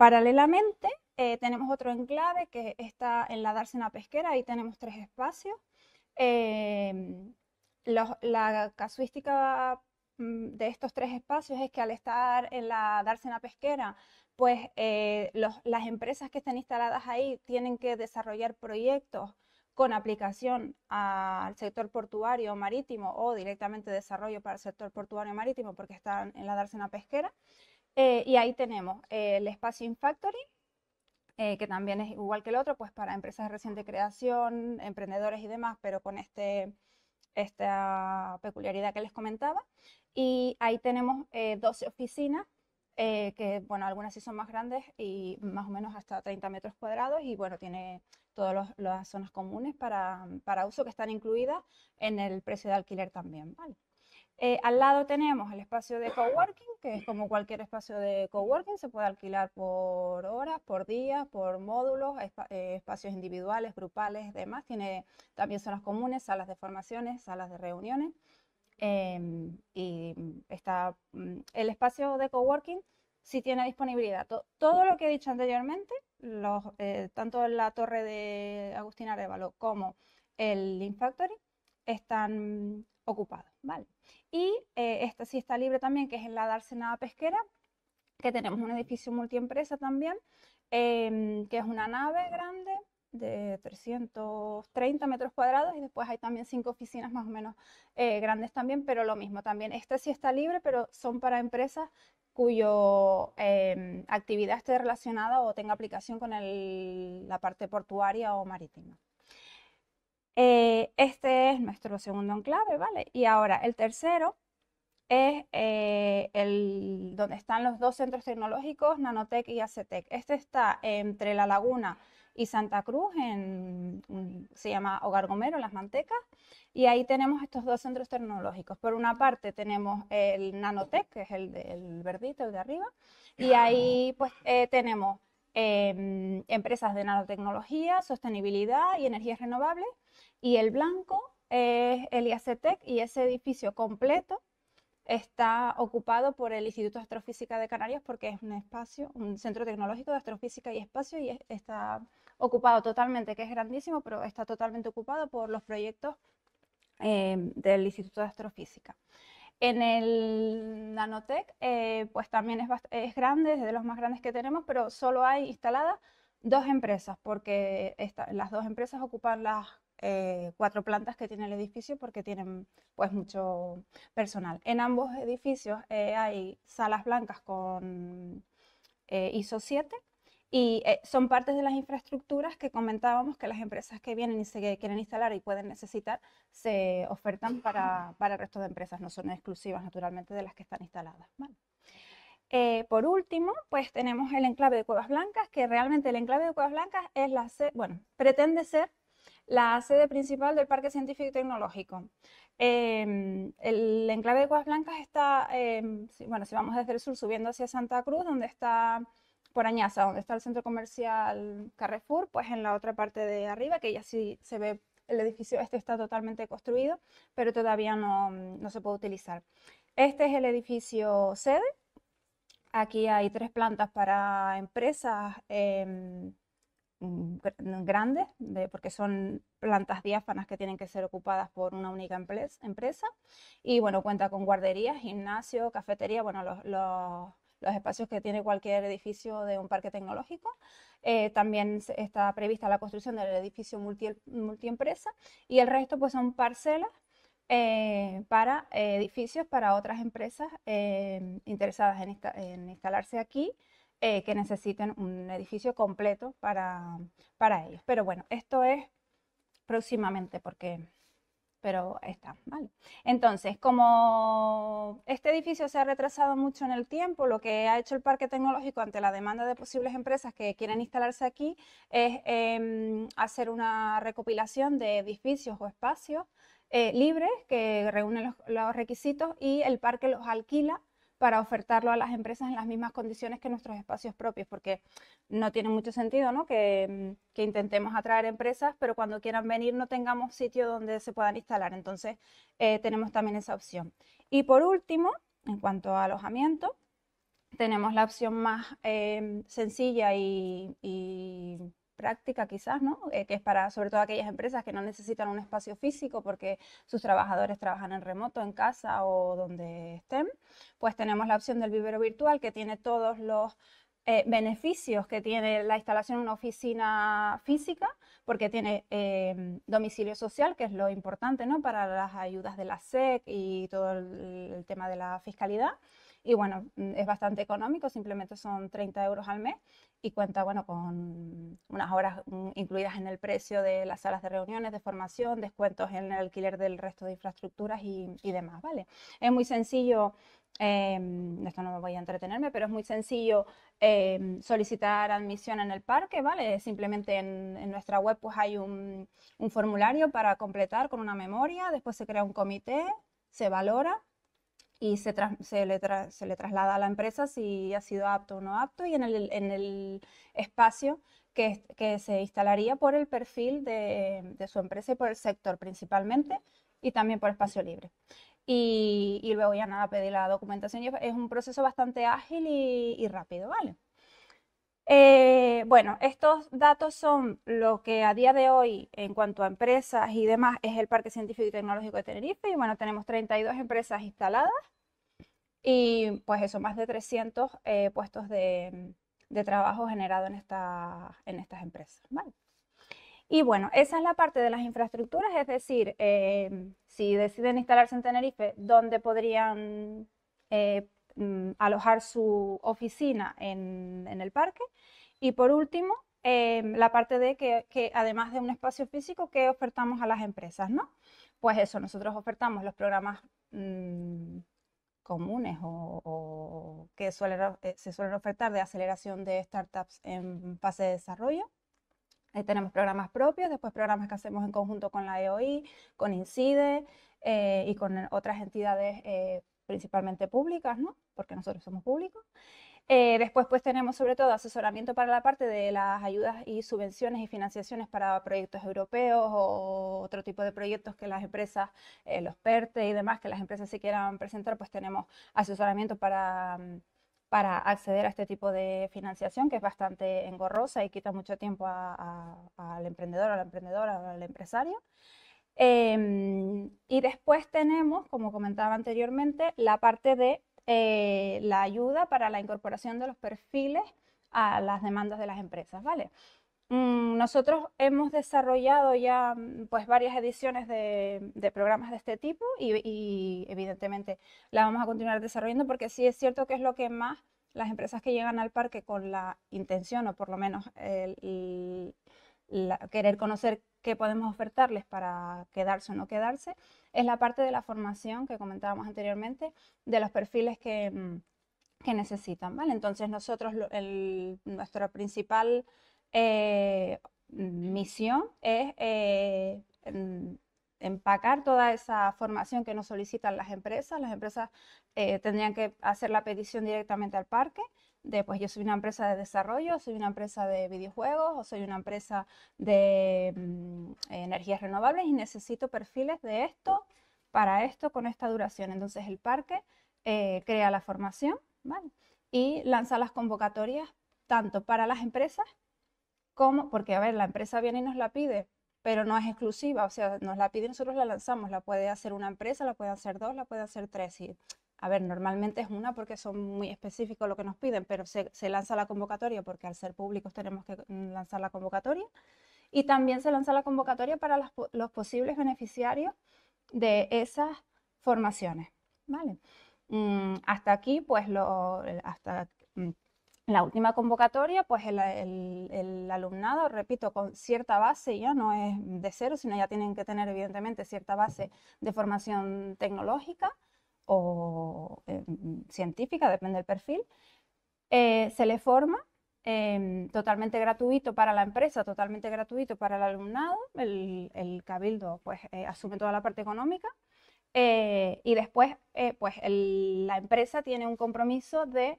Paralelamente, eh, tenemos otro enclave que está en la dársena pesquera, ahí tenemos tres espacios. Em, la casuística mm, de estos tres espacios es que al estar en la dársena pesquera, pues eh, las empresas que están instaladas ahí tienen que desarrollar proyectos con aplicación al sector portuario marítimo o directamente desarrollo para el sector portuario marítimo porque están en la dársena pesquera. Eh, y ahí tenemos eh, el espacio Infactory, eh, que también es igual que el otro, pues para empresas de reciente creación, emprendedores y demás, pero con este, esta peculiaridad que les comentaba. Y ahí tenemos 12 oficinas, que bueno, algunas sí son más grandes y más o menos hasta 30 metros cuadrados y bueno, tiene todas las zonas comunes para, para uso que están incluidas en el precio de alquiler también, ¿vale? Eh, al lado tenemos el espacio de coworking, que es como cualquier espacio de coworking, se puede alquilar por horas, por días, por módulos, eh, espacios individuales, grupales, demás. Tiene también zonas comunes, salas de formaciones, salas de reuniones. Em, y está mm, el espacio de coworking si tiene disponibilidad. todo lo que he dicho anteriormente, eh, tanto la torre de Agustín Arevalo como el Lean Factory, están ocupado. ¿vale? Y eh, esta sí está libre también, que es en la Darsenada Pesquera, que tenemos un edificio multiempresa también, em, que es una nave grande de 330 metros cuadrados y después hay también cinco oficinas más o menos eh, grandes también, pero lo mismo también. Esta sí está libre, pero son para empresas cuyo em, actividad esté relacionada o tenga aplicación con la parte portuaria o marítima. Eh, este es nuestro segundo enclave, ¿vale? Y ahora el tercero es eh, el, donde están los dos centros tecnológicos, Nanotec y Acetec. Este está entre La Laguna y Santa Cruz, en, se llama Hogar Gomero, Las Mantecas, y ahí tenemos estos dos centros tecnológicos. Por una parte tenemos el Nanotec, que es el, del verdito, de arriba, y ahí pues eh, tenemos Em, empresas de nanotecnología, sostenibilidad y energías renovables. Y el blanco es el IACTEC y ese edificio completo está ocupado por el Instituto de Astrofísica de Canarias porque es un espacio, un centro tecnológico de astrofísica y espacio y está ocupado totalmente, que es grandísimo, pero está totalmente ocupado por los proyectos em, del Instituto de Astrofísica. En el Nanotech, eh, pues también es, grande, es de los más grandes que tenemos, pero solo hay instaladas dos empresas, porque las dos empresas ocupan las eh, cuatro plantas que tiene el edificio porque tienen pues mucho personal. En ambos edificios eh, hay salas blancas con ISO 7 y eh, son partes de las infraestructuras que comentábamos que las empresas que vienen y se quieren instalar y pueden necesitar se ofertan para, para el resto de empresas, no son exclusivas naturalmente de las que están instaladas. Eh, por último, pues tenemos el enclave de Cuevas Blancas, que realmente el enclave de Cuevas Blancas es la bueno, pretende ser la sede principal del Parque Científico y Tecnológico. Em, el enclave de Cuevas Blancas está, em, bueno, si vamos desde el sur subiendo hacia Santa Cruz, donde está por Añaza, donde está el centro comercial Carrefour, pues en la otra parte de arriba, que ya sí se ve el edificio, este está totalmente construido, pero todavía no, mm, se puede utilizar. Este es el edificio sede. Aquí hay tres plantas para empresas em, mm, grandes, porque son plantas diáfanas que tienen que ser ocupadas por una única empresa. Y bueno, cuenta con guardería, gimnasio, cafetería, bueno, los los espacios que tiene cualquier edificio de un parque tecnológico. Eh, también está prevista la construcción del edificio multiempresa y el resto pues son parcelas eh, para eh, edificios, para otras empresas interesadas en, instalarse aquí. que necesiten un edificio completo para, para ellos. Pero bueno, esto es próximamente porque pero está vale. Entonces, como este edificio se ha retrasado mucho en el tiempo, lo que ha hecho el Parque Tecnológico ante la demanda de posibles empresas que quieren instalarse aquí es em, hacer una recopilación de edificios o espacios eh, libres que reúnen los requisitos y el parque los alquila para ofertarlo a las empresas en las mismas condiciones que nuestros espacios propios, porque no tiene mucho sentido mm, que, intentemos atraer empresas, pero cuando quieran venir no tengamos sitio donde se puedan instalar. Entonces, eh, tenemos también esa opción. Y por último, en cuanto a alojamiento, tenemos la opción más eh, sencilla y, y práctica quizás, ¿no? Eh, que es para sobre todo aquellas empresas que no necesitan un espacio físico porque sus trabajadores trabajan en remoto, en casa o donde estén, pues tenemos la opción del vivero virtual que tiene todos los eh, beneficios que tiene la instalación en una oficina física, porque tiene eh, domicilio social, que es lo importante ¿no? para las ayudas de la SEC y todo el tema de la fiscalidad. Y bueno, mm, es bastante económico, simplemente son 30 euros al mes y cuenta bueno, con unas horas mm, incluidas en el precio de las salas de reuniones, de formación, descuentos en el alquiler del resto de infraestructuras y, demás, ¿vale? Es muy sencillo em, esto no me voy a entretenerme, pero es muy sencillo em, solicitar admisión en el parque, ¿vale? Simplemente en, nuestra web pues hay un, un formulario para completar con una memoria, después se crea un comité, se valora y se, le traslada a la empresa si ha sido apto o no apto y en el, espacio que, se instalaría por el perfil de, su empresa y por el sector principalmente y también por espacio libre. Y, luego ya nada, pedir la documentación. Es un proceso bastante ágil y, y rápido, ¿vale? Eh, bueno, estos datos son lo que a día de hoy, en cuanto a empresas y demás, es el Parque Científico y Tecnológico de Tenerife. Y bueno, tenemos 32 empresas instaladas y pues eso, más de 300 eh, puestos de, trabajo generado en, esta, en estas empresas. Y bueno, esa es la parte de las infraestructuras, es decir, eh, si deciden instalarse en Tenerife, ¿dónde podrían Mm, alojar su oficina en, el parque. Y por último, em, la parte de que, además de un espacio físico, que ofertamos a las empresas? ¿no? Pues eso, nosotros ofertamos los programas mm, comunes o, que suelen, eh, se suelen ofertar de aceleración de startups en fase de desarrollo. ahí eh, tenemos programas propios, después programas que hacemos en conjunto con la EOI, con INCIDE eh, y con otras entidades principalmente públicas, ¿no? Porque nosotros somos públicos. Eh, después pues tenemos sobre todo asesoramiento para la parte de las ayudas y subvenciones y financiaciones para proyectos europeos o otro tipo de proyectos que las empresas, eh, los PERTE y demás, que las empresas si quieran presentar, pues tenemos asesoramiento para, para acceder a este tipo de financiación que es bastante engorrosa y quita mucho tiempo al emprendedor, a la emprendedora, al empresario. Em, y después tenemos, como comentaba anteriormente, la parte de eh, la ayuda para la incorporación de los perfiles a las demandas de las empresas, ¿vale? Mm, nosotros hemos desarrollado ya mm, pues varias ediciones de, programas de este tipo y, evidentemente la vamos a continuar desarrollando porque sí es cierto que es lo que más las empresas que llegan al parque con la intención o por lo menos el, querer conocer que podemos ofertarles para quedarse o no quedarse, es la parte de la formación que comentábamos anteriormente, de los perfiles que, mm, necesitan, Entonces nosotros, nuestra principal eh, misión es eh, empacar toda esa formación que nos solicitan las empresas. Las empresas eh, tendrían que hacer la petición directamente al parque de, pues yo soy una empresa de desarrollo, soy una empresa de videojuegos o soy una empresa de mm, energías renovables y necesito perfiles de esto para esto con esta duración. Entonces el parque eh, crea la formación ¿vale? y lanza las convocatorias tanto para las empresas como, porque a ver, la empresa viene y nos la pide, pero no es exclusiva, o sea, nos la pide, nosotros la lanzamos, la puede hacer una empresa, la puede hacer dos, la puede hacer tres. Y a ver, normalmente es una porque son muy específicos lo que nos piden, pero se, lanza la convocatoria porque al ser públicos tenemos que mm, lanzar la convocatoria. Y también se lanza la convocatoria para los posibles beneficiarios de esas formaciones. ¿vale? Mm, hasta aquí, pues, hasta mm, la última convocatoria, pues el, alumnado, repito, con cierta base, ya no es de cero, sino ya tienen que tener evidentemente cierta base de formación tecnológica o eh, científica, depende del perfil, eh, se le forma em, totalmente gratuito para la empresa, totalmente gratuito para el alumnado, el, cabildo pues eh, asume toda la parte económica y después pues la empresa tiene un compromiso de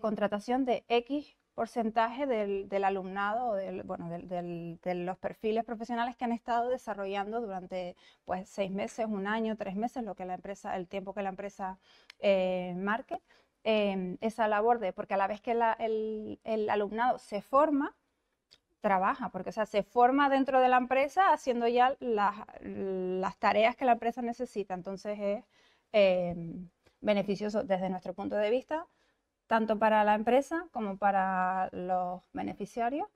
contratación de X porcentaje del, alumnado o bueno, de los perfiles profesionales que han estado desarrollando durante pues, seis meses, un año, tres meses, lo que la empresa, el tiempo que la empresa eh, marque, em, esa labor de, porque a la vez que el, alumnado se forma, trabaja, porque sea, se forma dentro de la empresa haciendo ya las, tareas que la empresa necesita. Entonces es em, beneficioso desde nuestro punto de vista tanto para la empresa como para los beneficiarios,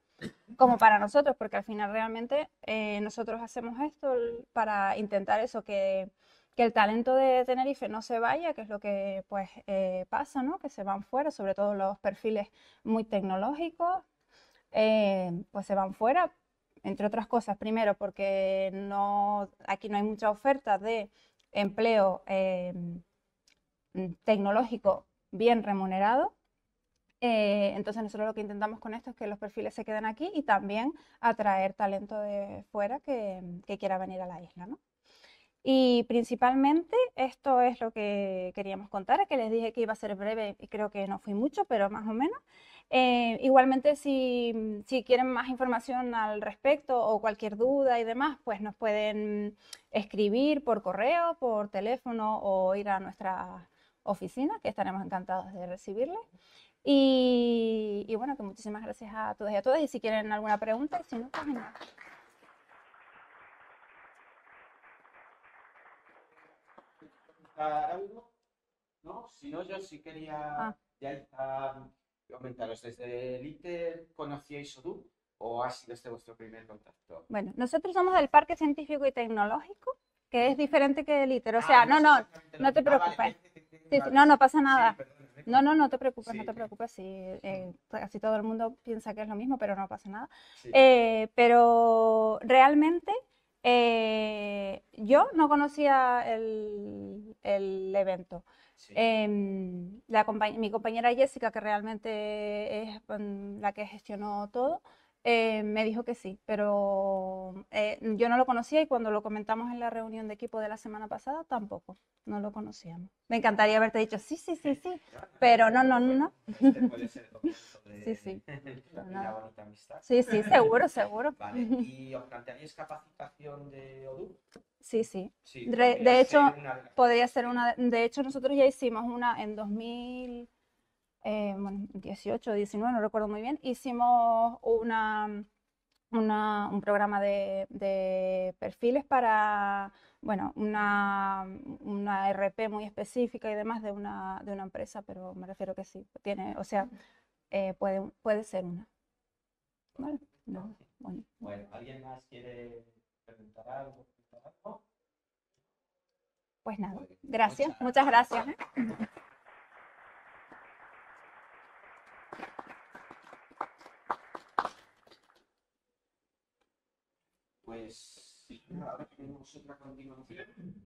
como para nosotros, porque al final realmente eh, nosotros hacemos esto para intentar eso, que, el talento de Tenerife no se vaya, que es lo que pues eh, pasa, ¿no? que se van fuera, sobre todo los perfiles muy tecnológicos, eh, pues se van fuera, entre otras cosas, primero porque no, aquí no hay mucha oferta de empleo tecnológico bien remunerado. Eh, entonces nosotros lo que intentamos con esto es que los perfiles se queden aquí y también atraer talento de fuera que, quiera venir a la isla. Y principalmente esto es lo que queríamos contar, que les dije que iba a ser breve y creo que no fui mucho, pero más o menos. Eh, igualmente si, si, quieren más información al respecto o cualquier duda y demás, pues nos pueden escribir por correo, por teléfono o ir a nuestra oficina, que estaremos encantados de recibirle. Y, bueno, que muchísimas gracias a todos y a todas. Y si quieren alguna pregunta, si no, pues nada preguntar No, si no, yo sí quería ah. ya comentaros, ¿desde el ITER conocíais ODU o ha sido este vuestro primer contacto? Bueno, nosotros somos del Parque Científico y Tecnológico, que es diferente que el ITER. O ah, sea, no, no, no, te ah, preocupes. Este no, no pasa nada. No, no, no te preocupes, no te preocupes. Sí, eh, casi todo el mundo piensa que es lo mismo, pero no pasa nada. Eh, pero realmente eh, yo no conocía el, evento. Em, mi compañera Jessica, que realmente es mm, la que gestionó todo, eh, me dijo que sí, pero eh, yo no lo conocía y cuando lo comentamos en la reunión de equipo de la semana pasada tampoco, no lo conocíamos. Me encantaría haberte dicho sí, sí, sí, sí, pero no, no, no, no. Este sí, sí. Sí, sí, seguro, seguro. ¿Y os planteáis capacitación de ODU? Sí, sí. de hecho, podría ser una. De hecho, nosotros ya hicimos una en 2000 eh, bueno, 18, 19, no recuerdo muy bien, hicimos una, un programa de, perfiles para, bueno, una, una, RP muy específica y demás de una, de una empresa, pero me refiero que sí, tiene, o sea, eh, puede, puede ser una. bueno. ¿alguien más quiere preguntar algo? Pues nada, gracias, muchas gracias. ¿eh? pues ahora tenemos otra continuación.